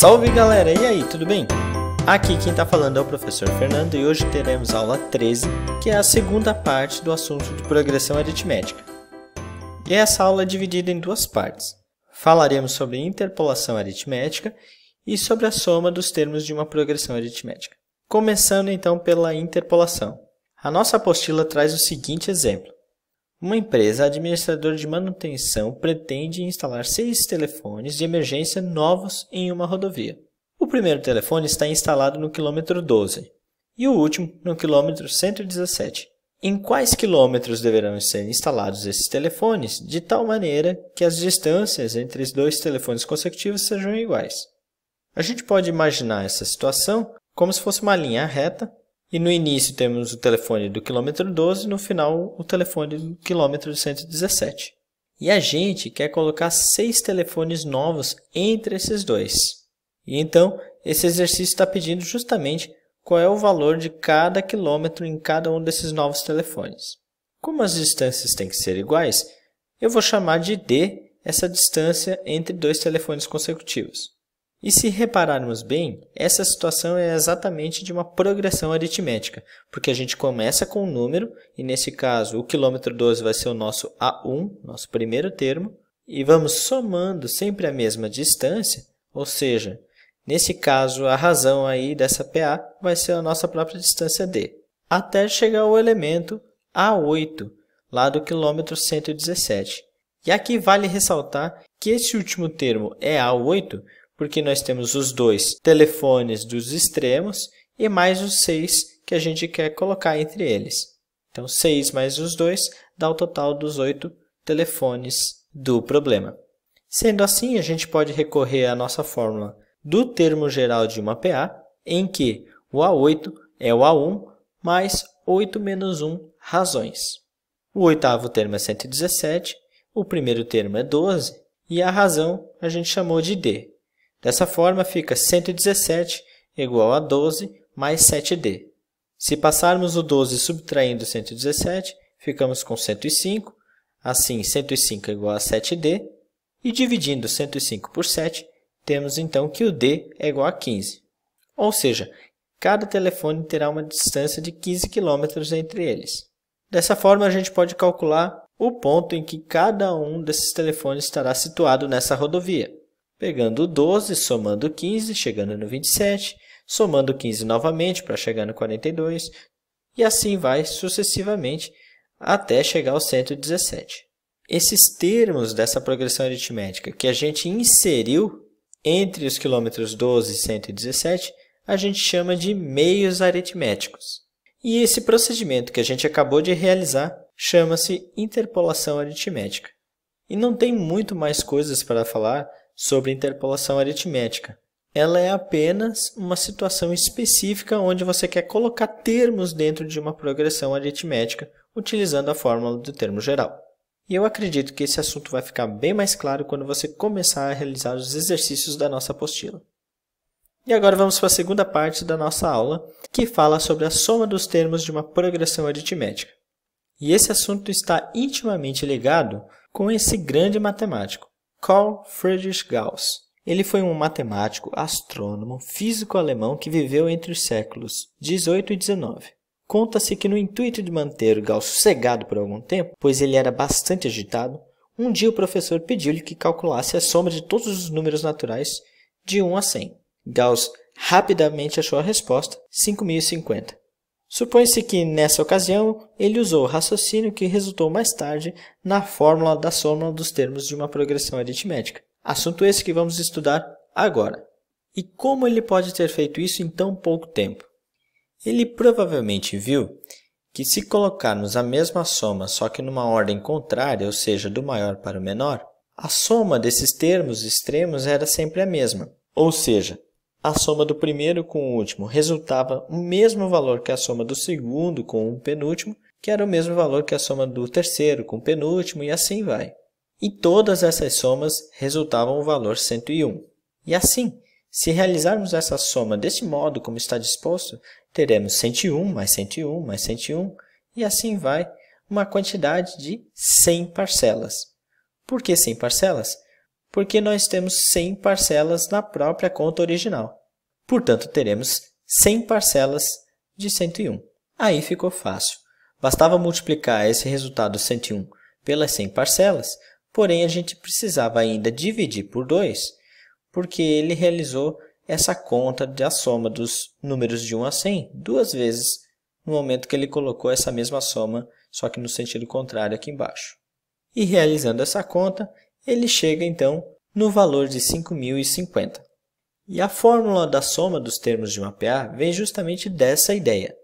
Salve galera, e aí, tudo bem? Aqui quem está falando é o professor Fernando e hoje teremos aula 13, que é a segunda parte do assunto de progressão aritmética. E essa aula é dividida em duas partes. Falaremos sobre interpolação aritmética e sobre a soma dos termos de uma progressão aritmética. Começando então pela interpolação. A nossa apostila traz o seguinte exemplo. Uma empresa administradora de manutenção pretende instalar seis telefones de emergência novos em uma rodovia. O primeiro telefone está instalado no quilômetro 12 e o último no quilômetro 117. Em quais quilômetros deverão ser instalados esses telefones, de tal maneira que as distâncias entre os dois telefones consecutivos sejam iguais? A gente pode imaginar essa situação como se fosse uma linha reta e no início temos o telefone do quilômetro 12, e no final o telefone do quilômetro 117. E a gente quer colocar seis telefones novos entre esses dois. E então, esse exercício está pedindo justamente qual é o valor de cada quilômetro em cada um desses novos telefones. Como as distâncias têm que ser iguais, eu vou chamar de D essa distância entre dois telefones consecutivos. E se repararmos bem, essa situação é exatamente de uma progressão aritmética, porque a gente começa com um número, e nesse caso o quilômetro 12 vai ser o nosso A1, nosso primeiro termo, e vamos somando sempre a mesma distância, ou seja, nesse caso a razão aí dessa PA vai ser a nossa própria distância D, até chegar ao elemento A8, lá do quilômetro 117. E aqui vale ressaltar que esse último termo é A8, porque nós temos os dois telefones dos extremos e mais os 6 que a gente quer colocar entre eles. Então, 6 mais os 2 dá o total dos 8 telefones do problema. Sendo assim, a gente pode recorrer à nossa fórmula do termo geral de uma PA, em que o A8 é o A1 mais 8 menos 1 razões. O oitavo termo é 117, o primeiro termo é 12, e a razão a gente chamou de D. Dessa forma, fica 117 igual a 12 mais 7D. Se passarmos o 12 subtraindo 117, ficamos com 105. Assim, 105 é igual a 7D. E dividindo 105 por 7, temos então que o D é igual a 15. Ou seja, cada telefone terá uma distância de 15 km entre eles. Dessa forma, a gente pode calcular o ponto em que cada um desses telefones estará situado nessa rodovia. Pegando 12, somando 15, chegando no 27, somando 15 novamente para chegar no 42, e assim vai sucessivamente até chegar ao 117. Esses termos dessa progressão aritmética que a gente inseriu entre os quilômetros 12 e 117, a gente chama de meios aritméticos. E esse procedimento que a gente acabou de realizar chama-se interpolação aritmética. E não tem muito mais coisas para falar sobre interpolação aritmética. Ela é apenas uma situação específica onde você quer colocar termos dentro de uma progressão aritmética utilizando a fórmula do termo geral. E eu acredito que esse assunto vai ficar bem mais claro quando você começar a realizar os exercícios da nossa apostila. E agora vamos para a segunda parte da nossa aula, que fala sobre a soma dos termos de uma progressão aritmética. E esse assunto está intimamente ligado com esse grande matemático, Carl Friedrich Gauss. Ele foi um matemático, astrônomo, físico alemão que viveu entre os séculos 18 e 19. Conta-se que no intuito de manter Gauss sossegado por algum tempo, pois ele era bastante agitado, um dia o professor pediu-lhe que calculasse a soma de todos os números naturais de 1 a 100. Gauss rapidamente achou a resposta, 5050. Supõe-se que, nessa ocasião, ele usou o raciocínio que resultou mais tarde na fórmula da soma dos termos de uma progressão aritmética. Assunto esse que vamos estudar agora. E como ele pode ter feito isso em tão pouco tempo? Ele provavelmente viu que se colocarmos a mesma soma, só que numa ordem contrária, ou seja, do maior para o menor, a soma desses termos extremos era sempre a mesma. Ou seja, a soma do primeiro com o último resultava o mesmo valor que a soma do segundo com o penúltimo, que era o mesmo valor que a soma do terceiro com o penúltimo, e assim vai. E todas essas somas resultavam o valor 101. E assim, se realizarmos essa soma desse modo como está disposto, teremos 101 mais 101 mais 101, e assim vai, uma quantidade de 100 parcelas. Por que 100 parcelas? porque nós temos 100 parcelas na própria conta original. Portanto, teremos 100 parcelas de 101. Aí ficou fácil. Bastava multiplicar esse resultado 101 pelas 100 parcelas, porém a gente precisava ainda dividir por 2, porque ele realizou essa conta da soma dos números de 1 a 100 duas vezes no momento que ele colocou essa mesma soma, só que no sentido contrário aqui embaixo. E realizando essa conta, ele chega então no valor de 5.050. E a fórmula da soma dos termos de uma PA vem justamente dessa ideia.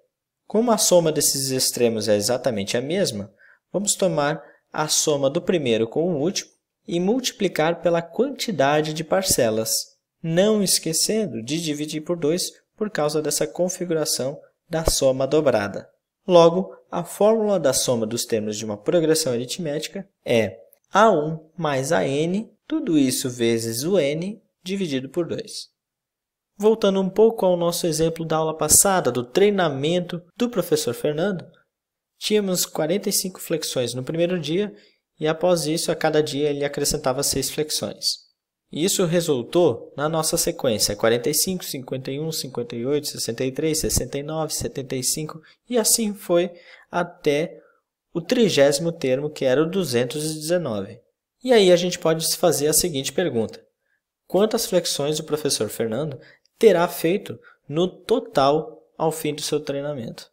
Como a soma desses extremos é exatamente a mesma, vamos tomar a soma do primeiro com o último e multiplicar pela quantidade de parcelas, não esquecendo de dividir por 2 por causa dessa configuração da soma dobrada. Logo, a fórmula da soma dos termos de uma progressão aritmética é a1 mais AN, tudo isso vezes o N, dividido por 2. Voltando um pouco ao nosso exemplo da aula passada, do treinamento do professor Fernando, tínhamos 45 flexões no primeiro dia e após isso, a cada dia ele acrescentava 6 flexões. Isso resultou na nossa sequência 45, 51, 58, 63, 69, 75 e assim foi até o trigésimo termo, que era o 219. E aí a gente pode se fazer a seguinte pergunta. Quantas flexões o professor Fernando terá feito no total ao fim do seu treinamento?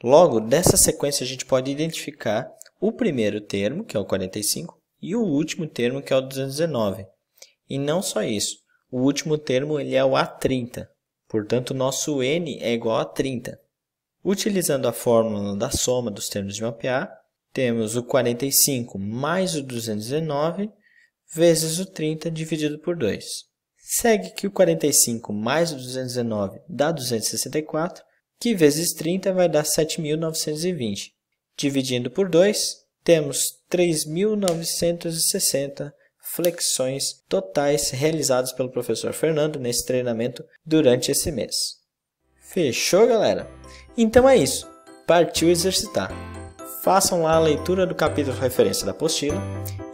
Logo, dessa sequência a gente pode identificar o primeiro termo, que é o 45, e o último termo, que é o 219. E não só isso, o último termo ele é o A30, portanto, nosso N é igual a 30. Utilizando a fórmula da soma dos termos de mapear, temos o 45 mais o 219 vezes o 30 dividido por 2. Segue que o 45 mais o 219 dá 264, que vezes 30 vai dar 7.920. Dividindo por 2, temos 3.960 flexões totais realizadas pelo professor Fernando nesse treinamento durante esse mês. Fechou, galera? Então é isso. Partiu exercitar. Façam lá a leitura do capítulo referência da apostila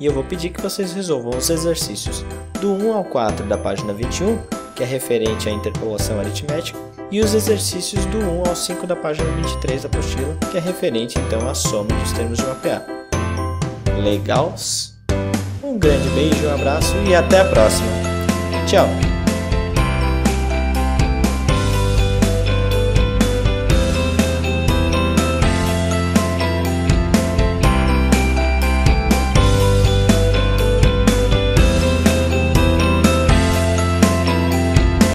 e eu vou pedir que vocês resolvam os exercícios do 1 ao 4 da página 21, que é referente à interpolação aritmética, e os exercícios do 1 ao 5 da página 23 da apostila, que é referente então à soma dos termos de mapear. Legal? Um grande beijo, um abraço e até a próxima. Tchau!